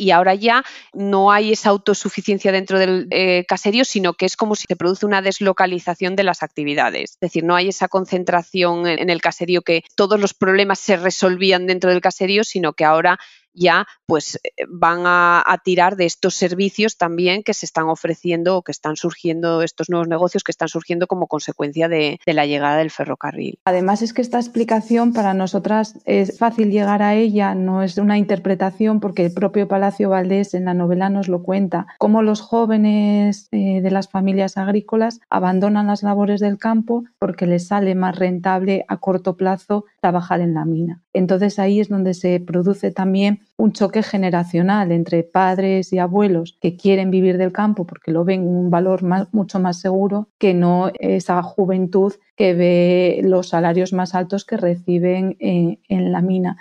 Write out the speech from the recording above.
y ahora ya no hay esa autosuficiencia dentro del eh, caserío, sino que es como si se produce una deslocalización de las actividades. Es decir, no hay esa concentración en el caserío que todos los problemas se resolvían dentro del caserío, sino que ahora ya pues eh, van a, tirar de estos servicios también que se están ofreciendo o que están surgiendo, estos nuevos negocios que están surgiendo como consecuencia de, la llegada del ferrocarril. Además es que esta explicación para nosotras es fácil llegar a ella, no es una interpretación porque el propio Palacio Valdés en la novela nos lo cuenta, cómo los jóvenes eh, de las familias agrícolas abandonan las labores del campo porque les sale más rentable a corto plazo trabajar en la mina. Entonces ahí es donde se produce también un choque generacional entre padres y abuelos que quieren vivir del campo porque lo ven un valor mucho más seguro que no esa juventud que ve los salarios más altos que reciben en la mina.